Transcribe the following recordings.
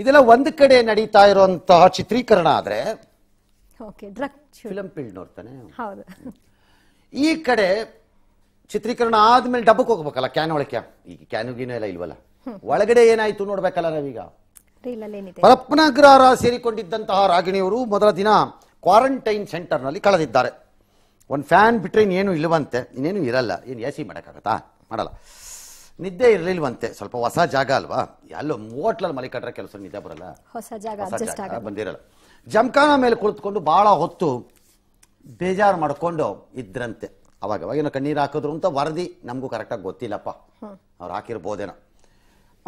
ಇದೆಲ್ಲ ಒಂದು ಕಡೆ ನಡೀತಾ ಇರುವಂತಹ ಚಿತ್ರೀಕರಣ ಆದರೆ ಫಿಲಂ ಫೀಲ್ಡ್ ನೋಡ್ತಾನೆ ಈ ಕಡೆ ಚಿತ್ರೀಕರಣ ಆದ್ಮೇಲೆ ಡಬ್ಬಕ್ಕೆ ಹೋಗ್ಬೇಕಲ್ಲ ಕ್ಯಾನ್ ಒಳಗೆ ಈಗ ಕ್ಯಾನು ಎಲ್ಲ ಇಲ್ವಲ್ಲ ಒಳಗಡೆ ಏನಾಯ್ತು ನೋಡ್ಬೇಕಲ್ಲ ನಾವೀಗ ಪರಪ್ಪನಗ್ರಹಾರ ಸೇರಿಕೊಂಡಿದ್ದಂತಹ ರಾಗಿಣಿಯವರು ಮೊದಲ ದಿನ ಕ್ವಾರಂಟೈನ್ ಸೆಂಟರ್ ನಲ್ಲಿ ಕಳೆದಿದ್ದಾರೆ ಒಂದು ಫ್ಯಾನ್ ಬಿಟ್ರೆ ಇನ್ನೇನು ಇಲ್ಲವಂತೆ ಇನ್ನೇನು ಇರಲ್ಲ ಏನು ಎ ಸಿ ಮಾಡೋಕ್ಕಾಗತ್ತಾ ಮಾಡಲ್ಲ ನಿದ್ದೆ ಇರಲಿಲ್ವಂತೆ ಸ್ವಲ್ಪ ಹೊಸ ಜಾಗ ಅಲ್ವಾ ಎಲ್ಲೋ ಮೋಟ್ಲಲ್ಲಿ ಮನೆ ಕೆಲಸ ನಿದ್ದೆ ಬರಲ್ಲ ಹೊಸ ಜಾಗ ಬಂದಿರಲ್ಲ ಜಮ್ಕಾನ ಮೇಲೆ ಕುಳಿತುಕೊಂಡು ಬಹಳ ಹೊತ್ತು ಬೇಜಾರು ಮಾಡಿಕೊಂಡು ಇದ್ರಂತೆ ಅವಾಗ ಅವಾಗ ಏನೋ ಕಣ್ಣೀರು ಹಾಕಿದ್ರು ಅಂತ ವರದಿ ನಮಗೂ ಕರೆಕ್ಟಾಗಿ ಗೊತ್ತಿಲ್ಲಪ್ಪ ಅವ್ರು ಹಾಕಿರ್ಬೋದೇನೋ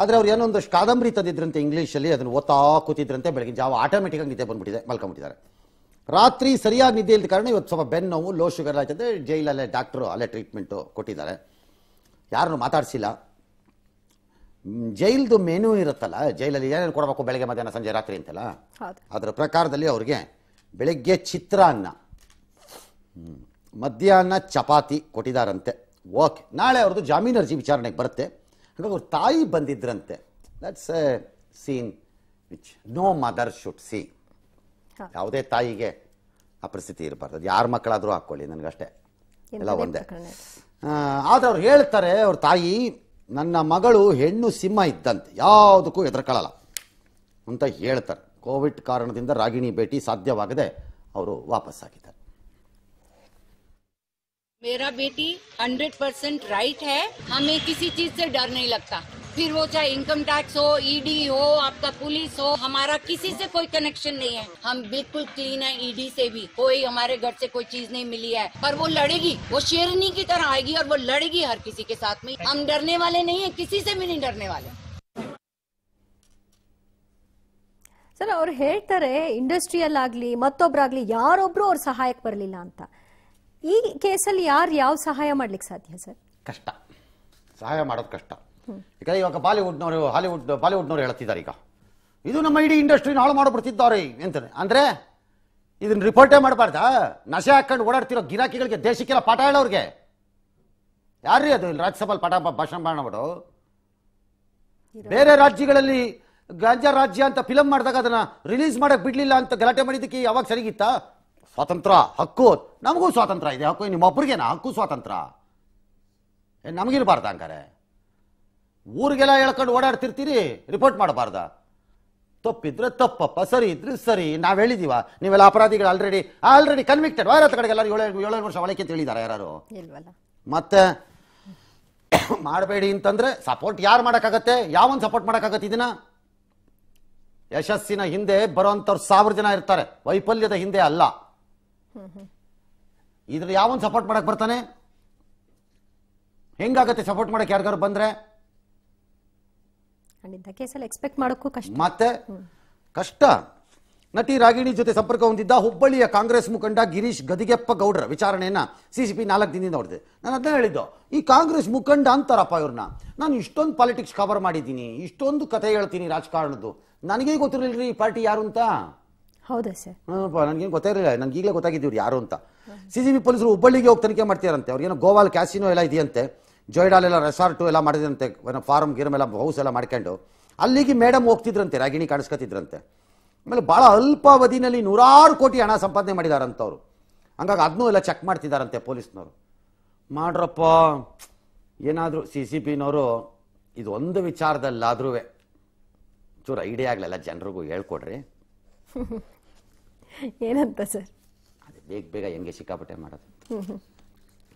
ಆದರೆ ಅವ್ರು ಏನೋ ಒಂದಷ್ಟು ಕಾದಂಬರಿ ತಂದಿದ್ರಂತೆ ಇಂಗ್ಲೀಷಲ್ಲಿ ಅದನ್ನು ಓದ್ತಾ ಕೂತಿದ್ರಂತೆ ಬೆಳಗಿನ ಜಾವ ಆಟೋಮೆಟಿಕಾಗಿ ನಿದ್ದೆ ಬಂದ್ಬಿಟ್ಟಿದೆ ಮಲ್ಕೊಂಬಿಟ್ಟಿದ್ದಾರೆ ರಾತ್ರಿ ಸರಿಯಾಗಿ ನಿದ್ದೆ ಇಲ್ಲದ ಕಾರಣ ಇವತ್ತು ಸ್ವಲ್ಪ ಬೆನ್ನು ನೋವು ಲೋ ಶುಗರ್ ಆಯ್ತದೆ ಜೈಲಲ್ಲೇ ಡಾಕ್ಟ್ರು ಅಲ್ಲೇ ಟ್ರೀಟ್ಮೆಂಟು ಕೊಟ್ಟಿದ್ದಾರೆ ಯಾರನ್ನು ಮಾತಾಡಿಸಿಲ್ಲ ಜೈಲ್ದು ಮೆನು ಇರುತ್ತಲ್ಲ ಜೈಲಲ್ಲಿ ಏನೇನು ಕೊಡಬೇಕು ಬೆಳಗ್ಗೆ ಮಧ್ಯಾಹ್ನ ಸಂಜೆ ರಾತ್ರಿ ಅಂತಲ್ಲ ಅದರ ಪ್ರಕಾರದಲ್ಲಿ ಅವ್ರಿಗೆ ಬೆಳಗ್ಗೆ ಚಿತ್ರಾನ್ನ ಮಧ್ಯಾಹ್ನ ಚಪಾತಿ ಕೊಟ್ಟಿದಾರಂತೆ ಓಕೆ ನಾಳೆ ಅವ್ರದ್ದು ಜಾಮೀನು ಅರ್ಜಿ ವಿಚಾರಣೆಗೆ ಬರುತ್ತೆ ಹಾಗಾಗಿ ಅವ್ರ ತಾಯಿ ಬಂದಿದ್ರಂತೆ that's a scene which no mother should see ಯಾವುದೇ ತಾಯಿಗೆ ಆ ಪರಿಸ್ಥಿತಿ ಇರಬಾರ್ದು ಯಾರ ಮಕ್ಕಳಾದರೂ ಹಾಕ್ಕೊಳ್ಳಿ ನನಗಷ್ಟೇ ಎಲ್ಲ ಒಂದೇ ಆದರೆ ಅವ್ರು ಹೇಳ್ತಾರೆ ಅವ್ರ ತಾಯಿ ನನ್ನ ಮಗಳು ಹೆಣ್ಣು ಸಿಂಹ ಇದ್ದಂತೆ ಯಾವುದಕ್ಕೂ ಹೆದರ್ಕೊಳ್ಳಲ್ಲ ಅಂತ ಹೇಳ್ತಾರೆ ಕೋವಿಡ್ ಕಾರಣದಿಂದ ರಾಗಿಣಿ ಭೇಟಿ ಸಾಧ್ಯವಾಗದೆ ಅವರು ವಾಪಸ್ಸಾಗಿದ್ದಾರೆ मेरा बेटी 100 राइट है हमें किसी चीज से डर नहीं लगता फिर वो चाहे इनकम टैक्स हो ईडी e हो आपका पुलिस हो हमारा किसी से कोई कनेक्शन नहीं है हम बिल्कुल क्लीन है ईडी से भी कोई हमारे घर से कोई चीज नहीं मिली है पर वो लड़ेगी वो शेरनी की तरह आएगी और वो लड़ेगी हर किसी के साथ में हम डरने वाले नहीं है किसी से भी नहीं डरने वाले सर और ಹೇಳ್ತಾರೆ इंडस्ट्रियल आगली मतबर ಅವ್ರ ಸಹಾಯಕ್ಕೆ और सहायक बर अंत ಯಾರು यार यहा सहाय ಸಾಧ್ಯ ಸರ್ ಕಷ್ಟ ಸಹಾಯ ಯಾಕಂದ್ರೆ ಇವಾಗ ಬಾಲಿವುಡ್ನವರು ಹಾಲಿವುಡ್ ಬಾಲಿವುಡ್ನವರು ಹೇಳ್ತಿದ್ದಾರೆ ಈಗ ಇದು ನಮ್ಮ ಇಡೀ ಇಂಡಸ್ಟ್ರಿನ ಹಾಳು ಮಾಡಿಬಿಡ್ತಿದ್ದಾರೆ ಅಂತಾನೆ ಅಂದ್ರೆ ಇದನ್ನ ರಿಪೋರ್ಟೇ ಮಾಡಬಾರ್ದಾ ನಶೆ ಹಾಕೊಂಡು ಓಡಾಡ್ತಿರೋ ಗಿರಾಕಿಗಳಿಗೆ ದೇಶಕ್ಕೆಲ್ಲ ಪಾಠ ಹೇಳೋರಿಗೆ ಯಾರ್ರೀ ಅದು ಇಲ್ಲಿ ರಾಜ್ಯಸಭೆಯಲ್ಲಿ ಪಾಠ ಭಾಷಣ ಬೇರೆ ರಾಜ್ಯಗಳಲ್ಲಿ ಗಾಂಜಾ ರಾಜ್ಯ ಅಂತ ಫಿಲಂ ಮಾಡಿದಾಗ ಅದನ್ನ ರಿಲೀಸ್ ಮಾಡಕ್ ಬಿಡ್ಲಿಲ್ಲ ಅಂತ ಗಲಾಟೆ ಮಾಡಿದಕ್ಕೆ ಯಾವಾಗ ಸರಿಗಿತ್ತ ಸ್ವಾತಂತ್ರ್ಯ ಹಕ್ಕು ನಮಗೂ ಸ್ವಾತಂತ್ರ್ಯ ಇದೆ ಹಕ್ಕು ನಾ ಹಕ್ಕು ಸ್ವಾತಂತ್ರ್ಯ ನಮಗಿರಬಾರ್ದ ಹಂಗಾರೆ ಊರಿಗೆಲ್ಲ ಹೇಳ್ಕೊಂಡು ಓಡಾಡ್ತಿರ್ತೀರಿ ರಿಪೋರ್ಟ್ ಮಾಡಬಾರ್ದ ತಪ್ಪಿದ್ರೆ ತಪ್ಪಪ್ಪ ಸರಿ ಇದ್ರೆ ಸರಿ ನಾವು ಹೇಳಿದೀವ ನೀವೆಲ್ಲ ಅಪರಾಧಿಗಳು ಆಲ್ರೆಡಿ ಆಲ್ರೆಡಿ ಕನ್ವಿಕ್ಟೆಡ್ ವಾರ ಕಡೆಗೆ ಎಲ್ಲರೂ ಏಳು ಏಳು ವರ್ಷ ಒಳಕ್ಕೆ ತಿಳಿದಾರೆ ಯಾರು ಮತ್ತೆ ಮಾಡಬೇಡಿ ಅಂತಂದ್ರೆ ಸಪೋರ್ಟ್ ಯಾರು ಮಾಡೋಕ್ಕಾಗತ್ತೆ ಯಾವೊಂದು ಸಪೋರ್ಟ್ ಮಾಡಕ್ಕಾಗತ್ತೆ ಇದನ್ನ ಯಶಸ್ಸಿನ ಹಿಂದೆ ಬರುವಂತವ್ರು ಸಾವಿರ ಜನ ಇರ್ತಾರೆ ವೈಫಲ್ಯದ ಹಿಂದೆ ಅಲ್ಲ ಇದ್ರ ಯಾವೊಂದು ಸಪೋರ್ಟ್ ಮಾಡಕ್ ಬರ್ತಾನೆ ಹೆಂಗಾಗತ್ತೆ ಸಪೋರ್ಟ್ ಮಾಡಕ್ ಯಾರಿಗಾರು ಬಂದ್ರೆ ಎಕ್ಸ್ಪೆಕ್ಟ್ ಮಾಡೋಕ್ಕೂ ಕಷ್ಟ ಮತ್ತೆ ಕಷ್ಟ ನಟಿ ರಾಗಿಣಿ ಜೊತೆ ಸಂಪರ್ಕ ಹೊಂದಿದ್ದ ಹುಬ್ಬಳ್ಳಿಯ ಕಾಂಗ್ರೆಸ್ ಮುಖಂಡ ಗಿರೀಶ್ ಗದಿಗೆಪ್ಪ ಗೌಡ್ರ ವಿಚಾರಣೆಯನ್ನ ಸಿ ಪಿ ನಾಲ್ಕು ದಿನದಿಂದ ನೋಡಿದೆ ನಾನು ಅದನ್ನ ಹೇಳಿದ್ದು ಈ ಕಾಂಗ್ರೆಸ್ ಮುಖಂಡ ಅಂತಾರಪ್ಪ ಇವ್ರನ್ನ ನಾನು ಇಷ್ಟೊಂದು ಪಾಲಿಟಿಕ್ಸ್ ಕವರ್ ಮಾಡಿದ್ದೀನಿ ಇಷ್ಟೊಂದು ಕತೆ ಹೇಳ್ತೀನಿ ರಾಜಕಾರಣದ್ದು ನನಗೇ ಗೊತ್ತಿರಲಿಲ್ಲ ಈ ಪಾರ್ಟಿ ಯಾರು ಅಂತ ಹೌದಾ ಸರ್ ನನಗೆ ನನಗೇನು ಗೊತ್ತಿರಲಿಲ್ಲ ನನಗೆ ಈಗಲೇ ಗೊತ್ತಾಗಿದ್ದೀವ್ರು ಯಾರು ಅಂತ ಸಿ ಪೊಲೀಸರು ಹುಬ್ಬಳ್ಳಿಗೆ ಹೋಗಿ ತನಿಖೆ ಮಾಡ್ತಾರಂತೆ ಅವ್ರಿಗೇನೋ ಗೋವಾಲ್ ಕ್ಯಾಸಿನೋ ಎಲ್ಲ ಇದೆಯಂತೆ ಎಲ್ಲ ರೆಸಾರ್ಟು ಎಲ್ಲ ಮಾಡಿದ್ರಂತೆ ಫಾರ್ಮ್ ಗೀರಮ್ ಎಲ್ಲ ಹೌಸ್ ಎಲ್ಲ ಮಾಡ್ಕೊಂಡು ಅಲ್ಲಿಗೆ ಮೇಡಮ್ ಹೋಗ್ತಿದ್ರಂತೆ ರಾಗಿಣಿ ಕಾಣಿಸ್ಕೊತಿದ್ರಂತೆ ಆಮೇಲೆ ಭಾಳ ಅಲ್ಪಾವಧಿನಲ್ಲಿ ನೂರಾರು ಕೋಟಿ ಹಣ ಸಂಪಾದನೆ ಅವರು ಹಂಗಾಗಿ ಅದನ್ನೂ ಎಲ್ಲ ಚೆಕ್ ಮಾಡ್ತಿದ್ದಾರಂತೆ ಪೊಲೀಸ್ನವರು ಮಾಡ್ರಪ್ಪ ಏನಾದರೂ ಸಿ ಸಿ ಪಿನವರು ಇದು ಒಂದು ವಿಚಾರದಲ್ಲಾದ್ರೂ ಚೂರು ಐಡಿಯಾ ಆಗಲಿಲ್ಲ ಜನರಿಗೂ ಹೇಳ್ಕೊಡ್ರಿ ಏನಂತ ಸರ್ ಅದೇ ಬೇಗ ಬೇಗ ಹೆಂಗೆ ಸಿಕ್ಕಾಪಟ್ಟೆ ಮಾಡೋದು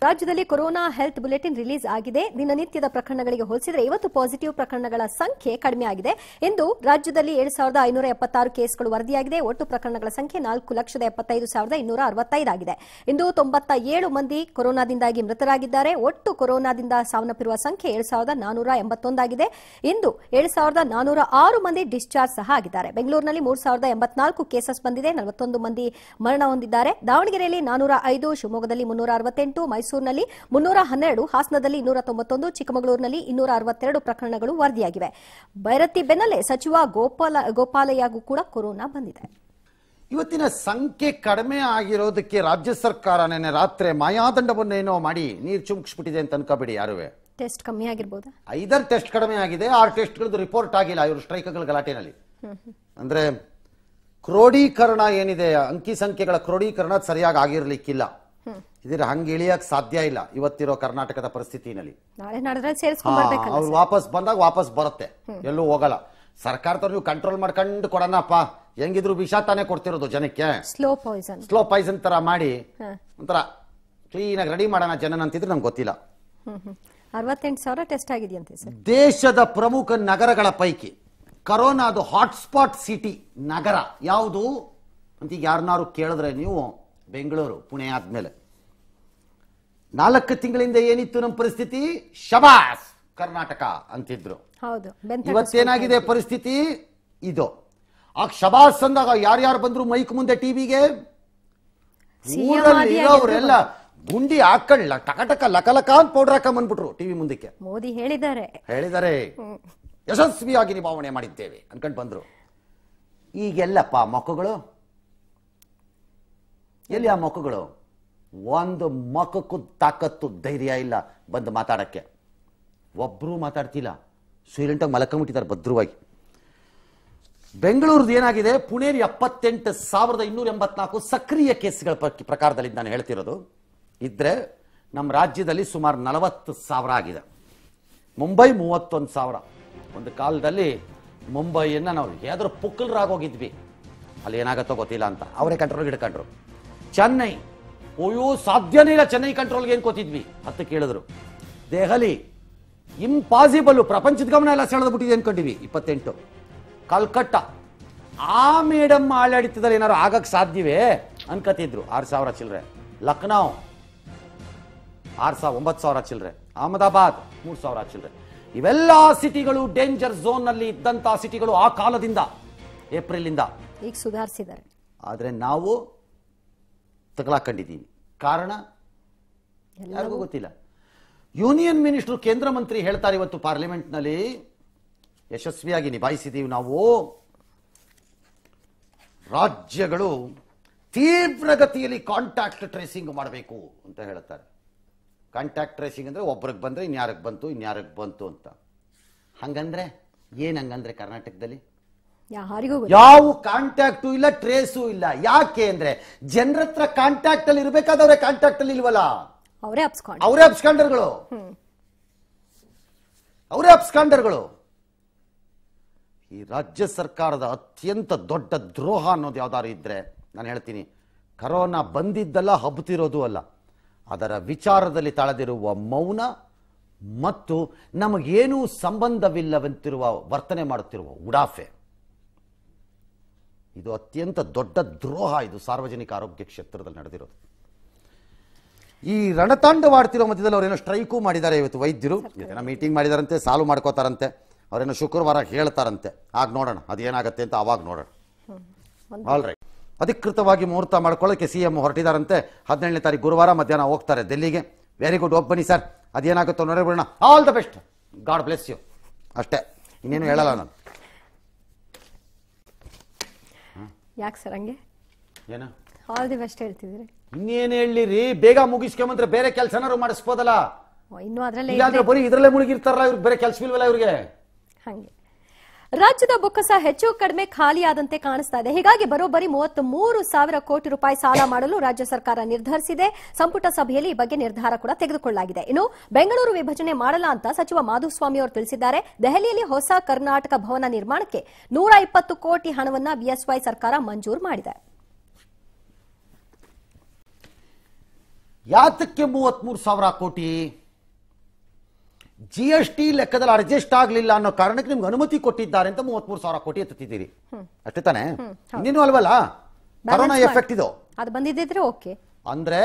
ರಾಜ್ಯದಲ್ಲಿ ಕೊರೋನಾ ಹೆಲ್ತ್ ಬುಲೆಟಿನ್ ರಿಲೀಸ್ ಆಗಿದೆ ದಿನನಿತ್ಯದ ಪ್ರಕರಣಗಳಿಗೆ ಹೋಲಿಸಿದರೆ ಇವತ್ತು ಪಾಸಿಟಿವ್ ಪ್ರಕರಣಗಳ ಸಂಖ್ಯೆ ಕಡಿಮೆ ಆಗಿದೆ ಎಂದು ರಾಜ್ಯದಲ್ಲಿ ಏಳು ಸಾವಿರದ ಐನೂರ ಎಪ್ಪತ್ತಾರು ಕೇಸ್ಗಳು ವರದಿಯಾಗಿದೆ ಒಟ್ಟು ಪ್ರಕರಣಗಳ ಸಂಖ್ಯೆ ನಾಲ್ಕು ಲಕ್ಷದ ಎಪ್ಪತ್ತೈದು ಸಾವಿರದ ಇನ್ನೂರ ಅರವತ್ತೈದಾಗಿದೆ ಇಂದು ತೊಂಬತ್ತ ಏಳು ಮಂದಿ ಕೊರೋನಾದಿಂದಾಗಿ ಮೃತರಾಗಿದ್ದಾರೆ ಒಟ್ಟು ಕೊರೋನಾದಿಂದ ಸಾವನ್ನಪ್ಪಿರುವ ಸಂಖ್ಯೆ ಏಳು ಸಾವಿರದ ನಾನೂರ ಎಂಬತ್ತೊಂದಾಗಿದೆ ಇಂದು ಏಳು ಸಾವಿರದ ನಾನೂರ ಆರು ಮಂದಿ ಡಿಸ್ಚಾರ್ಜ್ ಸಹ ಆಗಿದ್ದಾರೆ ಬೆಂಗಳೂರಿನಲ್ಲಿ ಮೂರು ಸಾವಿರದ ಎಂಬತ್ನಾಲ್ಕು ಕೇಸಸ್ ಬಂದಿದೆ ನಲವತ್ತೊಂದು ಮಂದಿ ಮರಣ ಹೊಂದಿದ್ದಾರೆ ದಾವಣಗೆರೆಯಲ್ಲಿ ನಾನೂರ ಐದು ಶಿವಮೊಗ್ಗದಲ್ಲಿ ಮುನ್ನೂರ ಅರವತ್ತೆಂಟು ಮೈಸೂರು ಮೈಸೂರಿನಲ್ಲಿ ಮುನ್ನೂರ ಹನ್ನೆರಡು ಹಾಸನದಲ್ಲಿ ಇನ್ನೂರ ತೊಂಬತ್ತೊಂದು ಚಿಕ್ಕಮಗಳೂರಿನಲ್ಲಿ ಇನ್ನೂರ ಅರವತ್ತೆರಡು ಪ್ರಕರಣಗಳು ವರದಿಯಾಗಿವೆ ಬೈರತಿ ಬೆನ್ನಲ್ಲೇ ಸಚಿವ ಗೋಪಾಲ ಗೋಪಾಲಯ್ಯಗೂ ಕೂಡ ಕೊರೋನಾ ಬಂದಿದೆ ಇವತ್ತಿನ ಸಂಖ್ಯೆ ಕಡಿಮೆ ಆಗಿರೋದಕ್ಕೆ ರಾಜ್ಯ ಸರ್ಕಾರ ನಿನ್ನೆ ರಾತ್ರಿ ಮಾಯಾದಂಡವನ್ನೇನೋ ಮಾಡಿ ನೀರು ಚುಮುಕ್ಸ್ಬಿಟ್ಟಿದೆ ಅಂತ ಅನ್ಕೋಬೇಡಿ ಯಾರುವೆ ಟೆಸ್ಟ್ ಕಮ್ಮಿ ಆಗಿರ್ಬೋದು ಐದರ್ ಟೆಸ್ಟ್ ಕಡಿಮೆ ಆಗಿದೆ ಆರು ಟೆಸ್ಟ್ಗಳದ್ದು ರಿಪೋರ್ಟ್ ಆಗಿಲ್ಲ ಇವರು ಸ್ಟ್ರೈಕ್ಗಳ ಗಲಾಟೆನಲ್ಲಿ ಅಂದ್ರೆ ಕ್ರೋಢೀಕರಣ ಏನಿದೆ ಅಂಕಿ ಸಂಖ್ಯೆಗಳ ಕ್ರೋಢೀಕರಣ ಸರಿಯಾಗಿ ಆಗಿರ್ಲಿಕ್ಕಿಲ್ಲ ಇದ್ರೆ ಹಂಗೆ ಇಳಿಯಕ್ ಸಾಧ್ಯ ಇಲ್ಲ ಇವತ್ತಿರೋ ಕರ್ನಾಟಕದ ಪರಿಸ್ಥಿತಿನಲ್ಲಿ ಅವ್ರು ವಾಪಸ್ ಬಂದಾಗ ವಾಪಸ್ ಬರುತ್ತೆ ಎಲ್ಲೂ ಹೋಗಲ್ಲ ಸರ್ಕಾರದವ್ರು ನೀವು ಕಂಟ್ರೋಲ್ ಮಾಡ್ಕೊಂಡು ಕೊಡೋಣಪ್ಪ ಹೆಂಗಿದ್ರು ವಿಷ ತಾನೇ ಕೊಡ್ತಿರೋದು ಜನಕ್ಕೆ ಸ್ಲೋ ಪಾಯ್ಸನ್ ಸ್ಲೋ ಪಾಯ್ಸನ್ ತರ ಮಾಡಿ ಒಂಥರ ಕ್ಲೀನಾಗಿ ರೆಡಿ ಮಾಡೋಣ ಜನ ಅಂತಿದ್ರೆ ನಮ್ಗೆ ಗೊತ್ತಿಲ್ಲ ದೇಶದ ಪ್ರಮುಖ ನಗರಗಳ ಪೈಕಿ ಕರೋನಾದು ಹಾಟ್ಸ್ಪಾಟ್ ಸಿಟಿ ನಗರ ಯಾವುದು ಅಂತ ಈಗ ಯಾರನ್ನಾರು ಕೇಳಿದ್ರೆ ನೀವು ಬೆಂಗಳೂರು ಪುಣೆ ಆದ್ಮೇಲೆ ನಾಲ್ಕು ತಿಂಗಳಿಂದ ಏನಿತ್ತು ನಮ್ಮ ಪರಿಸ್ಥಿತಿ ಶಬಾಸ್ ಕರ್ನಾಟಕ ಅಂತಿದ್ರು ಇವತ್ತೇನಾಗಿದೆ ಪರಿಸ್ಥಿತಿ ಇದು ಆ ಶಬಾಸ್ ಅಂದಾಗ ಯಾರ್ಯಾರು ಬಂದ್ರು ಮೈಕ್ ಮುಂದೆ ಟಿವಿಗೆ ಇರೋರೆಲ್ಲ ಗುಂಡಿ ಹಾಕಲ್ಲ ಟಕಟಕ ಲಕಲಕ ಅಂತ ಪೌಡರ್ ಹಾಕ ಬಂದ್ಬಿಟ್ರು ಟಿವಿ ಮುಂದಕ್ಕೆ ಮೋದಿ ಹೇಳಿದ್ದಾರೆ ಹೇಳಿದ್ದಾರೆ ಯಶಸ್ವಿಯಾಗಿ ನಿಭಾವಣೆ ಮಾಡಿದ್ದೇವೆ ಅನ್ಕೊಂಡ್ ಬಂದ್ರು ಈಗೆಲ್ಲಪ್ಪ ಮೊಕ್ಕಗಳು ಎಲ್ಲಿ ಆ ಮೊಕ್ಕಗಳು ಒಂದು ಮಖಕ್ಕೂ ತಾಕತ್ತು ಧೈರ್ಯ ಇಲ್ಲ ಬಂದು ಮಾತಾಡೋಕ್ಕೆ ಒಬ್ಬರೂ ಮಾತಾಡ್ತಿಲ್ಲ ಸೈಲೆಂಟಾಗಿ ಮಲಕೊಂಬಿಟ್ಟಿದ್ದಾರೆ ಭದ್ರವಾಗಿ ಬೆಂಗಳೂರದ್ದು ಏನಾಗಿದೆ ಪುಣೇಲಿ ಎಪ್ಪತ್ತೆಂಟು ಸಾವಿರದ ಇನ್ನೂರ ಎಂಬತ್ನಾಲ್ಕು ಸಕ್ರಿಯ ಕೇಸ್ಗಳ ಪ್ರಕಾರದಲ್ಲಿ ನಾನು ಹೇಳ್ತಿರೋದು ಇದ್ರೆ ನಮ್ಮ ರಾಜ್ಯದಲ್ಲಿ ಸುಮಾರು ನಲವತ್ತು ಸಾವಿರ ಆಗಿದೆ ಮುಂಬೈ ಮೂವತ್ತೊಂದು ಸಾವಿರ ಒಂದು ಕಾಲದಲ್ಲಿ ಮುಂಬೈಯನ್ನು ನಾವು ಯಾವ್ದಾದ್ರು ಪುಕ್ಕಲ್ರಾಗೋಗಿದ್ವಿ ಅಲ್ಲಿ ಏನಾಗುತ್ತೋ ಗೊತ್ತಿಲ್ಲ ಅಂತ ಅವರೇ ಕಂಟ್ರೋಲ್ ಹಿಡ್ಕೊಂಡ್ರು ಚೆನ್ನೈ ಓಯೋ ಸಾಧ್ಯನೇ ಇಲ್ಲ ಚೆನ್ನೈ ಕಂಟ್ರೋಲ್ಗೆ ಏನು ಅಂತ ಕೇಳಿದ್ರು ದೆಹಲಿ ಇಂಪಾಸಿಬಲ್ ಪ್ರಪಂಚದ ಗಮನ ಎಲ್ಲ ಸೆಳೆದು ಬಿಟ್ಟಿದೆ ಅನ್ಕೊಂಡಿವಿ ಇಪ್ಪತ್ತೆಂಟು ಕಲ್ಕಟ್ಟ ಆ ಮೇಡಮ್ ಆಡಾಡಿತಿದ್ದಾರೆ ಏನಾದ್ರು ಆಗಕ್ಕೆ ಸಾಧ್ಯವೇ ಅನ್ಕೋತಿದ್ರು ಆರು ಸಾವಿರ ಚಿಲ್ಲರೆ ಲಖನೌ ಆರು ಸಾವಿರ ಒಂಬತ್ತು ಸಾವಿರ ಚಿಲ್ಲರೆ ಅಹಮದಾಬಾದ್ ಮೂರು ಸಾವಿರ ಚಿಲ್ಲರೆ ಇವೆಲ್ಲ ಸಿಟಿಗಳು ಡೇಂಜರ್ ಝೋನ್ನಲ್ಲಿ ಇದ್ದಂಥ ಸಿಟಿಗಳು ಆ ಕಾಲದಿಂದ ಏಪ್ರಿಲಿಂದ ಈಗ ಸುಧಾರಿಸಿದ್ದಾರೆ ಆದರೆ ನಾವು ತಗಲಾಕೊಂಡಿದ್ದೀನಿ ಕಾರಣ ಯಾರಿಗೂ ಗೊತ್ತಿಲ್ಲ ಯೂನಿಯನ್ ಮಿನಿಸ್ಟರ್ ಕೇಂದ್ರ ಮಂತ್ರಿ ಹೇಳ್ತಾರೆ ಇವತ್ತು ಪಾರ್ಲಿಮೆಂಟ್ನಲ್ಲಿ ಯಶಸ್ವಿಯಾಗಿ ನಿಭಾಯಿಸಿದ್ದೀವಿ ನಾವು ರಾಜ್ಯಗಳು ತೀವ್ರಗತಿಯಲ್ಲಿ ಕಾಂಟ್ಯಾಕ್ಟ್ ಟ್ರೇಸಿಂಗ್ ಮಾಡಬೇಕು ಅಂತ ಹೇಳ್ತಾರೆ ಕಾಂಟ್ಯಾಕ್ಟ್ ಟ್ರೇಸಿಂಗ್ ಅಂದರೆ ಒಬ್ರಿಗೆ ಬಂದರೆ ಇನ್ಯಾರಿಗೆ ಬಂತು ಇನ್ಯಾರಿಗೆ ಬಂತು ಅಂತ ಹಂಗಂದ್ರೆ ಏನು ಹಂಗಂದ್ರೆ ಕರ್ನಾಟಕದಲ್ಲಿ ಯಾವ ಕಾಂಟ್ಯಾಕ್ಟು ಇಲ್ಲ ಟ್ರೇಸು ಇಲ್ಲ ಯಾಕೆ ಅಂದ್ರೆ ಜನರ ಹತ್ರ ಕಾಂಟ್ಯಾಕ್ಟ್ ಅಲ್ಲಿ ಇರ್ಬೇಕಾದವ್ರೆ ಕಾಂಟ್ಯಾಕ್ಟ್ ಅಲ್ಲಿ ಇಲ್ವಲ್ಲ ಅವರೇ ಅಪ್ಸ್ಕಾಂಡರ್ಗಳು ಅವರೇ ಅಪ್ಸ್ಕಾಂಡರ್ಗಳು ಈ ರಾಜ್ಯ ಸರ್ಕಾರದ ಅತ್ಯಂತ ದೊಡ್ಡ ದ್ರೋಹ ಅನ್ನೋದು ಯಾವ್ದಾದ್ರು ಇದ್ರೆ ನಾನು ಹೇಳ್ತೀನಿ ಕರೋನಾ ಬಂದಿದ್ದಲ್ಲ ಹಬ್ಬತಿರೋದು ಅಲ್ಲ ಅದರ ವಿಚಾರದಲ್ಲಿ ತಳೆದಿರುವ ಮೌನ ಮತ್ತು ನಮಗೇನೂ ಸಂಬಂಧವಿಲ್ಲವಂತಿರುವ ವರ್ತನೆ ಮಾಡುತ್ತಿರುವ ಉಡಾಫೆ ಇದು ಅತ್ಯಂತ ದೊಡ್ಡ ದ್ರೋಹ ಇದು ಸಾರ್ವಜನಿಕ ಆರೋಗ್ಯ ಕ್ಷೇತ್ರದಲ್ಲಿ ನಡೆದಿರೋದು ಈ ರಣತಾಂಡವಾಡ್ತಿರೋ ಮಧ್ಯದಲ್ಲಿ ಅವರೇನೋ ಸ್ಟ್ರೈಕು ಮಾಡಿದ್ದಾರೆ ಇವತ್ತು ವೈದ್ಯರು ಏನೋ ಮೀಟಿಂಗ್ ಮಾಡಿದಾರಂತೆ ಸಾಲ್ವ್ ಮಾಡ್ಕೋತಾರಂತೆ ಅವರೇನೋ ಶುಕ್ರವಾರ ಹೇಳ್ತಾರಂತೆ ಆಗ ನೋಡೋಣ ಅದೇನಾಗತ್ತೆ ಅಂತ ಅವಾಗ ನೋಡೋಣ ಅಧಿಕೃತವಾಗಿ ಮುಹೂರ್ತ ಮಾಡ್ಕೊಳ್ಳೋಕೆ ಸಿ ಎಂ ಹೊರಟಿದಾರಂತೆ ಹದಿನೇಳನೇ ತಾರೀಕು ಗುರುವಾರ ಮಧ್ಯಾಹ್ನ ಹೋಗ್ತಾರೆ ದೆಲ್ಲಿಗೆ ವೆರಿ ಗುಡ್ ಹೋಗಿ ಬನ್ನಿ ಸರ್ ಅದೇನಾಗುತ್ತೋ ನೋಡಿ ಬಿಡೋಣ all the best God bless you ಅಷ್ಟೇ ಇನ್ನೇನು ಹೇಳಲ್ಲ ನಾನು ಯಾಕೆ ಸರ್ ಹಂಗೆ ಏನ ಆಲ್ ದಿ ಬೆಸ್ಟ್ ಹೇಳ್ತಿದ್ದೀರಿ ಇನ್ನೇನು ಹೇಳಿರಿ ಬೇಗ ಮುಗಿಸ್ಕೊಂಬಂದ್ರೆ ಬೇರೆ ಕೆಲಸನಾರು ಮಾಡಿಸ್ಬೋದಲ್ಲ ಇನ್ನು ಅದರಲ್ಲಿ ಬರೀ ಇದರಲ್ಲೇ ಮುಳುಗಿರ್ತಾರಲ್ಲ ಇವ್ರಿಗೆ ಬೇರೆ ಇಲ್ವಲ್ಲ ಇವ್ರಿಗೆ ಹಂಗೆ ರಾಜ್ಯದ ಬೊಕ್ಕಸ ಹೆಚ್ಚು ಕಡಿಮೆ ಖಾಲಿಯಾದಂತೆ ಕಾಣಿಸ್ತಾ ಇದೆ ಹೀಗಾಗಿ ಬರೋಬ್ಬರಿ ಮೂವತ್ತ್ ಮೂರು ಸಾವಿರ ಕೋಟಿ ರೂಪಾಯಿ ಸಾಲ ಮಾಡಲು ರಾಜ್ಯ ಸರ್ಕಾರ ನಿರ್ಧರಿಸಿದೆ ಸಂಪುಟ ಸಭೆಯಲ್ಲಿ ಈ ಬಗ್ಗೆ ನಿರ್ಧಾರ ಕೂಡ ತೆಗೆದುಕೊಳ್ಳಲಾಗಿದೆ ಇನ್ನು ಬೆಂಗಳೂರು ವಿಭಜನೆ ಮಾಡಲ್ಲ ಅಂತ ಸಚಿವ ಮಾಧುಸ್ವಾಮಿ ಅವರು ತಿಳಿಸಿದ್ದಾರೆ ದೆಹಲಿಯಲ್ಲಿ ಹೊಸ ಕರ್ನಾಟಕ ಭವನ ನಿರ್ಮಾಣಕ್ಕೆ ನೂರ ಇಪ್ಪತ್ತು ಕೋಟಿ ಹಣವನ್ನು ಬಿಎಸ್ವೈ ಸರ್ಕಾರ ಮಂಜೂರು ಮಾಡಿದೆ ಯಾತಕ್ಕೆ ಮೂವತ್ಮೂರು ಸಾವಿರ ಕೋಟಿ ಜಿ ಎಸ್ ಟಿ ಲೆಕ್ಕದಲ್ಲಿ ಅಡ್ಜಸ್ಟ್ ಆಗಲಿಲ್ಲ ಅನ್ನೋ ಕಾರಣಕ್ಕೆ ನಿಮ್ಗೆ ಅನುಮತಿ ಕೊಟ್ಟಿದ್ದಾರೆ ಅಂತ ಮೂರು ಸಾವಿರ ಕೋಟಿ ಎತ್ತಿದ್ದೀರಿ ಅಷ್ಟೇ ತಾನೆ ಇನ್ನೇನು ಅಲ್ವಲ್ಲ ಕೊರೋನಾ ಎಫೆಕ್ಟ್ ಇದು ಅದು ಬಂದಿದ್ದಿದ್ರೆ ಓಕೆ ಅಂದ್ರೆ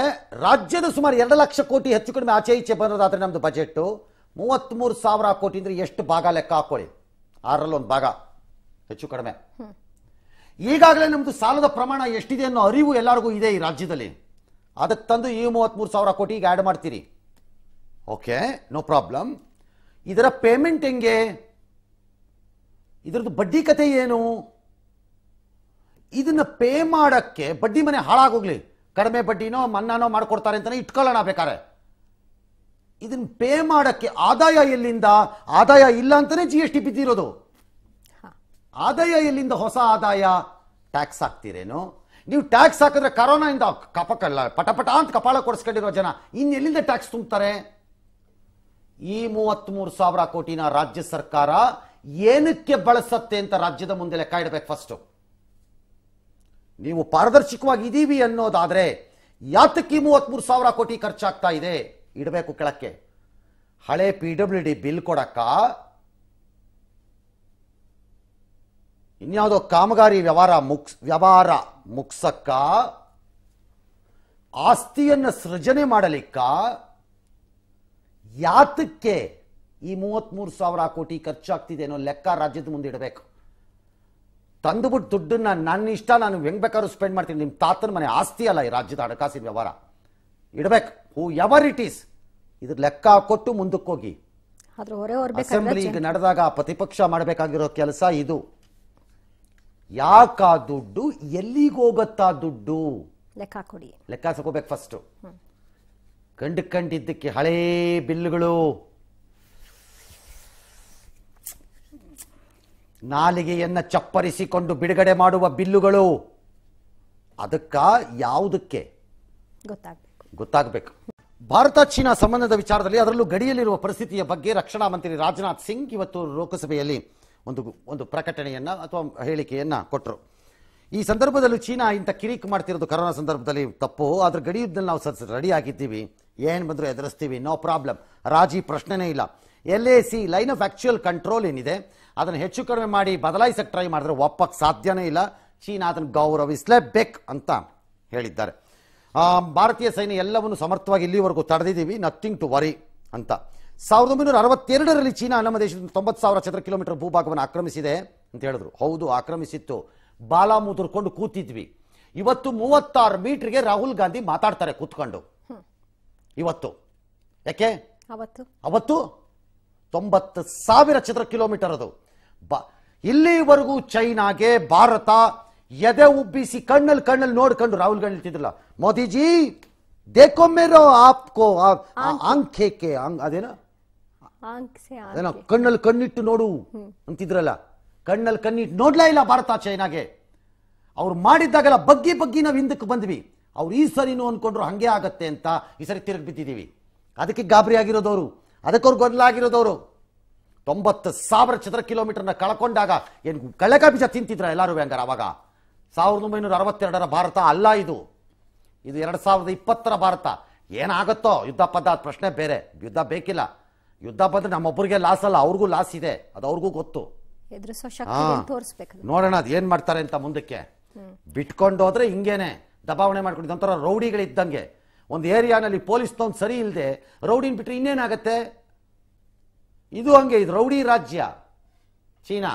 ರಾಜ್ಯದ ಸುಮಾರು ಎರಡು ಲಕ್ಷ ಕೋಟಿ ಹೆಚ್ಚು ಕಡಿಮೆ ಆಚೆ ಈಚೆ ಬಂದದಾದ್ರೆ ನಮ್ದು ಬಜೆಟ್ ಮೂರು ಸಾವಿರ ಕೋಟಿ ಅಂದ್ರೆ ಎಷ್ಟು ಭಾಗ ಲೆಕ್ಕ ಹಾಕೊಳ್ಳಿ ಆರರಲ್ಲಿ ಒಂದು ಭಾಗ ಹೆಚ್ಚು ಕಡಿಮೆ ಈಗಾಗಲೇ ನಮ್ದು ಸಾಲದ ಪ್ರಮಾಣ ಎಷ್ಟಿದೆ ಅನ್ನೋ ಅರಿವು ಎಲ್ಲರಿಗೂ ಇದೆ ಈ ರಾಜ್ಯದಲ್ಲಿ ಅದಕ್ಕೆ ತಂದು ಈ ಮೂರು ಸಾವಿರ ಕೋಟಿ ಈಗ ಆ್ಯಡ್ ಮಾಡ್ತೀರಿ ಓಕೆ ನೋ ಪ್ರಾಬ್ಲಮ್ ಇದರ ಪೇಮೆಂಟ್ ಹೆಂಗೆ ಇದರದ್ದು ಬಡ್ಡಿ ಕತೆ ಏನು ಇದನ್ನ ಪೇ ಮಾಡಕ್ಕೆ ಬಡ್ಡಿ ಮನೆ ಹಾಳಾಗೋಗ್ಲಿ ಕಡಿಮೆ ಬಡ್ಡಿನೋ ಮನ್ನಾನೋ ಮಾಡ್ಕೊಡ್ತಾರೆ ಅಂತಲೇ ಇಟ್ಕೊಳ್ಳೋಣ ಬೇಕಾರೆ ಇದನ್ನ ಪೇ ಮಾಡಕ್ಕೆ ಆದಾಯ ಎಲ್ಲಿಂದ ಆದಾಯ ಇಲ್ಲ ಅಂತಲೇ ಜಿ ಎಸ್ ಟಿ ಬಿದ್ದಿರೋದು ಆದಾಯ ಎಲ್ಲಿಂದ ಹೊಸ ಆದಾಯ ಟ್ಯಾಕ್ಸ್ ಹಾಕ್ತೀರೇನು ನೀವು ಟ್ಯಾಕ್ಸ್ ಹಾಕಿದ್ರೆ ಕರೋನಾ ಇಂದ ಕಪಕಲ್ಲ ಪಟಪಟ ಅಂತ ಕಪಾಳ ಕೊಡಿಸ್ಕೊಂಡಿರೋ ಜನ ಇನ್ನೆಲ್ಲಿಂದ ಟ್ಯಾಕ್ಸ್ ತುಂಬ್ತಾರೆ ಈ ಮೂವತ್ಮೂರು ಸಾವಿರ ಕೋಟಿನ ರಾಜ್ಯ ಸರ್ಕಾರ ಏನಕ್ಕೆ ಬಳಸತ್ತೆ ಅಂತ ರಾಜ್ಯದ ಮುಂದೆ ಲೆಕ್ಕ ಇಡಬೇಕು ಫಸ್ಟು ನೀವು ಪಾರದರ್ಶಕವಾಗಿ ಇದೀವಿ ಅನ್ನೋದಾದರೆ ಯಾತಕ್ಕೆ ಮೂವತ್ಮೂರು ಸಾವಿರ ಕೋಟಿ ಖರ್ಚಾಗ್ತಾ ಇದೆ ಇಡಬೇಕು ಕೆಳಕ್ಕೆ ಹಳೆ ಪಿ ಡಬ್ಲ್ಯೂ ಡಿ ಬಿಲ್ ಕೊಡಕ್ಕ ಇನ್ಯಾವುದೋ ಕಾಮಗಾರಿ ವ್ಯವಹಾರ ಮುಗ್ಸ್ ವ್ಯವಹಾರ ಮುಗ್ಸಕ್ಕ ಆಸ್ತಿಯನ್ನು ಸೃಜನೆ ಮಾಡಲಿಕ್ಕ ಯಾತಕ್ಕೆ ಈ ಮೂವತ್ತ್ಮೂರು ಸಾವಿರ ಕೋಟಿ ಖರ್ಚಾಗ್ತಿದೆ ಅನ್ನೋ ಲೆಕ್ಕ ರಾಜ್ಯದ ಮುಂದೆ ಇಡಬೇಕು ತಂದುಬಿಟ್ಟು ದುಡ್ಡನ್ನ ನನ್ನ ಇಷ್ಟ ನಾನು ಹೆಂಗ್ ಬೇಕಾದ್ರೂ ಸ್ಪೆಂಡ್ ಮಾಡ್ತೀನಿ ನಿಮ್ಮ ತಾತನ ಮನೆ ಆಸ್ತಿ ಅಲ್ಲ ಈ ರಾಜ್ಯದ ಹಣಕಾಸಿನ ವ್ಯವಹಾರ ಇಡಬೇಕು ಹೂ ಎವರ್ ಇಟ್ ಈಸ್ ಇದ್ರ ಲೆಕ್ಕ ಕೊಟ್ಟು ಮುಂದಕ್ಕೋಗಿ ಅಸೆಂಬ್ಲಿ ಈಗ ನಡೆದಾಗ ಪ್ರತಿಪಕ್ಷ ಮಾಡಬೇಕಾಗಿರೋ ಕೆಲಸ ಇದು ಯಾಕ ದುಡ್ಡು ಎಲ್ಲಿಗೋಗತ್ತಾ ದುಡ್ಡು ಲೆಕ್ಕ ಕೊಡಿ ಲೆಕ್ಕ ಸಕೋಬೇಕು ಫಸ್ಟ್ ಕಂಡು ಕಂಡಿದ್ದಕ್ಕೆ ಹಳೇ ಬಿಲ್ಲುಗಳು ನಾಲಿಗೆಯನ್ನು ಚಪ್ಪರಿಸಿಕೊಂಡು ಬಿಡುಗಡೆ ಮಾಡುವ ಬಿಲ್ಲುಗಳು ಅದಕ್ಕ ಯಾವುದಕ್ಕೆ ಗೊತ್ತಾಗಬೇಕು ಗೊತ್ತಾಗಬೇಕು ಭಾರತ ಚೀನಾ ಸಂಬಂಧದ ವಿಚಾರದಲ್ಲಿ ಅದರಲ್ಲೂ ಗಡಿಯಲ್ಲಿರುವ ಪರಿಸ್ಥಿತಿಯ ಬಗ್ಗೆ ರಕ್ಷಣಾ ಮಂತ್ರಿ ರಾಜನಾಥ್ ಸಿಂಗ್ ಇವತ್ತು ಲೋಕಸಭೆಯಲ್ಲಿ ಒಂದು ಒಂದು ಪ್ರಕಟಣೆಯನ್ನ ಅಥವಾ ಹೇಳಿಕೆಯನ್ನ ಕೊಟ್ಟರು ಈ ಸಂದರ್ಭದಲ್ಲೂ ಚೀನಾ ಇಂಥ ಕಿರಿಕ್ ಮಾಡ್ತಿರೋದು ಕರೋನಾ ಸಂದರ್ಭದಲ್ಲಿ ತಪ್ಪು ಆದರೆ ಗಡಿ ನಾವು ಸತ್ ರೆಡಿ ಆಗಿದ್ದೀವಿ ಏನು ಬಂದರೂ ಎದುರಿಸ್ತೀವಿ ನೋ ಪ್ರಾಬ್ಲಮ್ ರಾಜಿ ಪ್ರಶ್ನೆನೇ ಇಲ್ಲ L A C line of actual control ಏನಿದೆ ಅದನ್ನು ಹೆಚ್ಚು ಕಡಿಮೆ ಮಾಡಿ ಬದಲಾಯಿಸಕ್ಕೆ ಟ್ರೈ ಮಾಡಿದ್ರೆ ಒಪ್ಪಕ್ಕೆ ಸಾಧ್ಯನೇ ಇಲ್ಲ ಚೀನಾ ಅದನ್ನು ಗೌರವಿಸಲೇಬೇಕು ಅಂತ ಹೇಳಿದ್ದಾರೆ ಭಾರತೀಯ ಸೈನ್ಯ ಎಲ್ಲವನ್ನು ಸಮರ್ಥವಾಗಿ ಇಲ್ಲಿವರೆಗೂ ತಡೆದಿದ್ದೀವಿ ನಥಿಂಗ್ ಟು ವರಿ ಅಂತ ಸಾವಿರದ ಒಂಬೈನೂರ ಅರವತ್ತೆರಡರಲ್ಲಿ ಚೀನಾ ನಮ್ಮ ದೇಶದ ತೊಂಬತ್ತು ಸಾವಿರ ಚದರ ಕಿಲೋಮೀಟರ್ ಭೂಭಾಗವನ್ನು ಆಕ್ರಮಿಸಿದೆ ಅಂತ ಹೇಳಿದ್ರು ಹೌದು ಆಕ್ರಮಿಸಿತ್ತು ಬಾಲ ಮುದುರ್ಕೊಂಡು ಕೂತಿದ್ವಿ ಇವತ್ತು ಮೂವತ್ತಾರು ಮೀಟರ್ಗೆ ರಾಹುಲ್ ಗಾಂಧಿ ಮಾತಾಡ್ತಾರೆ ಕೂತ್ಕೊಂಡು ಇವತ್ತು ಯಾಕೆ ಅವತ್ತು ತೊಂಬತ್ತು ಸಾವಿರ ಚದರ ಕಿಲೋಮೀಟರ್ ಅದು ಬ ಇಲ್ಲಿವರೆಗೂ ಚೈನಾಗೆ ಭಾರತ ಎದೆ ಉಬ್ಬಿಸಿ ಕಣ್ಣಲ್ಲಿ ಕಣ್ಣಲ್ಲಿ ನೋಡ್ಕೊಂಡು ರಾಹುಲ್ ಗಾಂಧಿ ಹೇಳ್ತಿದ್ರಲ್ಲ ಮೋದಿಜಿ ದೇಕೊಮ್ಮೆರೋ ಆಪ್ಕೋ ಆಂಖೇಕೆ ಅದೇನೋ ಅದೇನೋ ಕಣ್ಣಲ್ಲಿ ಕಣ್ಣಿಟ್ಟು ನೋಡು ಅಂತಿದ್ರಲ್ಲ ಕಣ್ಣಲ್ಲಿ ಕಣ್ಣಿಟ್ಟು ನೋಡ್ಲೇ ಇಲ್ಲ ಭಾರತ ಚೈನಾಗೆ ಅವ್ರು ಮಾಡಿದ್ದಾಗೆಲ್ಲ ಬಗ್ಗಿ ಬಗ್ಗಿ ನಾವು ಹಿಂದಕ್ಕೆ ಬಂದ್ವಿ ಅವ್ರು ಈ ಸರಿನೂ ಅಂದ್ಕೊಂಡ್ರು ಹಾಗೆ ಆಗತ್ತೆ ಅಂತ ಈ ಸರಿ ತಿರುಗಿ ಬಿದ್ದಿದ್ದೀವಿ ಅದಕ್ಕೆ ಗಾಬರಿ ಆಗಿರೋದವರು ಅದಕ್ಕವ್ರು ಗೊಂದಲಾಗಿರೋದವರು ತೊಂಬತ್ತು ಸಾವಿರ ಚದರ ಕಿಲೋಮೀಟರ್ನ ಕಳ್ಕೊಂಡಾಗ ಏನು ಕಳೆಕ ಬೀಜ ತಿಂತಿದ್ರ ಎಲ್ಲರೂ ಹಂಗಾರೆ ಅವಾಗ ಸಾವಿರದ ಒಂಬೈನೂರ ಅರವತ್ತೆರಡರ ಭಾರತ ಅಲ್ಲ ಇದು ಇದು ಎರಡು ಸಾವಿರದ ಇಪ್ಪತ್ತರ ಭಾರತ ಏನಾಗುತ್ತೋ ಯುದ್ಧ ಪದ ಪ್ರಶ್ನೆ ಬೇರೆ ಯುದ್ಧ ಬೇಕಿಲ್ಲ ಯುದ್ಧ ಬಂದರೆ ನಮ್ಮೊಬ್ಬರಿಗೆ ಲಾಸ್ ಅಲ್ಲ ಅವ್ರಿಗೂ ಲಾಸ್ ಇದೆ ಅದು ಅವ್ರಿಗೂ ಗೊತ್ತು ನೋಡೋಣ ಅದ್ ಏನ್ ಮಾಡ್ತಾರೆ ಅಂತ ಮುಂದಕ್ಕೆ ಬಿಟ್ಕೊಂಡು ಹೋದ್ರೆ ಹಿಂಗೇನೆ ದಬಾವಣೆ ಮಾಡ್ಕೊಂಡಿದ್ದ ಒಂಥರ ರೌಡಿಗಳಿದ್ದಂಗೆ ಒಂದು ಏರಿಯಾನಲ್ಲಿ ಪೊಲೀಸ್ ತೊಂದ್ ಸರಿ ಇಲ್ಲದೆ ರೌಡಿನ ಬಿಟ್ಟರೆ ಇನ್ನೇನಾಗತ್ತೆ ಇದು ಹಂಗೆ ಇದು ರೌಡಿ ರಾಜ್ಯ China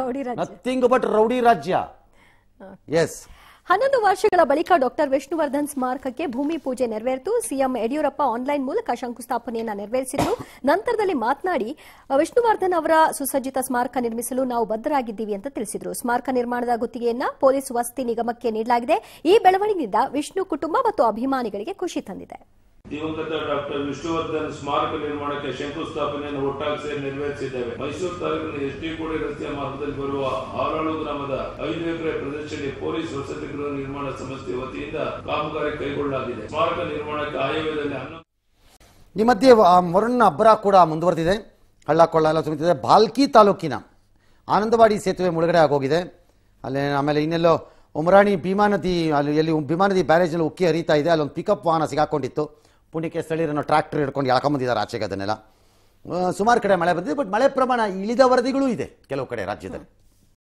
rowdy nothing but rowdy ರಾಜ್ಯ ಎಸ್ ಹನ್ನೊಂದು ವರ್ಷಗಳ ಬಳಿಕ ಡಾಕ್ಟರ್ ವಿಷ್ಣುವರ್ಧನ್ ಸ್ಮಾರಕಕ್ಕೆ ಭೂಮಿ ಪೂಜೆ ನೆರವೇರಿತು ಸಿಎಂ ಯಡಿಯೂರಪ್ಪ ಆನ್ಲೈನ್ ಮೂಲಕ ಶಂಕುಸ್ಥಾಪನೆಯನ್ನು ನೆರವೇರಿಸಿದ್ದು ನಂತರದಲ್ಲಿ ಮಾತನಾಡಿ ವಿಷ್ಣುವರ್ಧನ್ ಅವರ ಸುಸಜ್ಜಿತ ಸ್ಮಾರಕ ನಿರ್ಮಿಸಲು ನಾವು ಬದ್ದರಾಗಿದ್ದೀವಿ ಅಂತ ತಿಳಿಸಿದರು ಸ್ಮಾರಕ ನಿರ್ಮಾಣದ ಗುತ್ತಿಗೆಯನ್ನ ಪೊಲೀಸ್ ವಸತಿ ನಿಗಮಕ್ಕೆ ನೀಡಲಾಗಿದೆ ಈ ಬೆಳವಣಿಗೆಯಿಂದ ವಿಷ್ಣು ಕುಟುಂಬ ಮತ್ತು ಅಭಿಮಾನಿಗಳಿಗೆ ಖುಷಿ ತಂದಿದೆ ದಿವಂಗತ ಡಾಕ್ಟರ್ ವಿಷ್ಣುವರ್ಧನ್ ಸ್ಮಾರಕ ನಿರ್ಮಾಣಕ್ಕೆ ಶಂಕುಸ್ಥಾಪನೆಯನ್ನು ಒಟ್ಟಾಗಿ ಸೇರಿ ನೆರವೇರಿಸಿದ್ದೇವೆ ಮೈಸೂರು ತಾಲೂಕಿನ ಎಸ್ ಟಿ ಕೋಡಿ ರಸ್ತೆಯ ಮಾರ್ಗದಲ್ಲಿ ಬರುವ ಆರಾಳು ಗ್ರಾಮದ ಐದು ಎಕರೆ ಪ್ರದೇಶದಲ್ಲಿ ಪೊಲೀಸ್ ವಸತಿ ಗೃಹ ನಿರ್ಮಾಣ ಸಂಸ್ಥೆ ವತಿಯಿಂದ ಕಾಮಗಾರಿ ಕೈಗೊಳ್ಳಲಾಗಿದೆ ಸ್ಮಾರಕ ನಿರ್ಮಾಣಕ್ಕೆ ಆಯವ್ಯದಲ್ಲಿ ಹನ್ನೊಂದು ಈ ಮಧ್ಯೆ ಮರಣ್ನ ಅಬ್ಬರ ಕೂಡ ಮುಂದುವರೆದಿದೆ ಹಳ್ಳ ಕೊಳ್ಳ ಎಲ್ಲ ತುಂಬುತ್ತಿದೆ ಬಾಲ್ಕಿ ತಾಲೂಕಿನ ಆನಂದವಾಡಿ ಸೇತುವೆ ಮುಳುಗಡೆ ಆಗೋಗಿದೆ ಅಲ್ಲಿ ಆಮೇಲೆ ಇನ್ನೆಲ್ಲೋ ಉಮರಾಣಿ ಭೀಮಾ ನದಿ ಅಲ್ಲಿ ಎಲ್ಲಿ ಭೀಮಾ ನದಿ ಬ್ಯಾರೇಜ್ನಲ್ಲಿ ಉಕ್ಕಿ ಹರಿತಾ ಇದೆ ಅಲ್ಲೊಂದು ಪಿಕಪ್ ವಾಹನ ಸಿಗಾಕೊಂಡಿತ್ತು ಪುಣ್ಯಕ್ಕೆ ಸ್ಥಳೀಯರನ್ನು ಟ್ರ್ಯಾಕ್ಟರ್ ಹಿಡ್ಕೊಂಡು ಎಳ್ಕೊಂಬಂದಿದ್ದಾರೆ ಆಚೆಗೆ ಅದನ್ನೆಲ್ಲ ಸುಮಾರು ಕಡೆ ಮಳೆ ಬಂದಿದೆ ಬಟ್ ಮಳೆ ಪ್ರಮಾಣ ಇಳಿದ ವರದಿಗಳೂ ಇದೆ ಕೆಲವು ಕಡೆ ರಾಜ್ಯದಲ್ಲಿ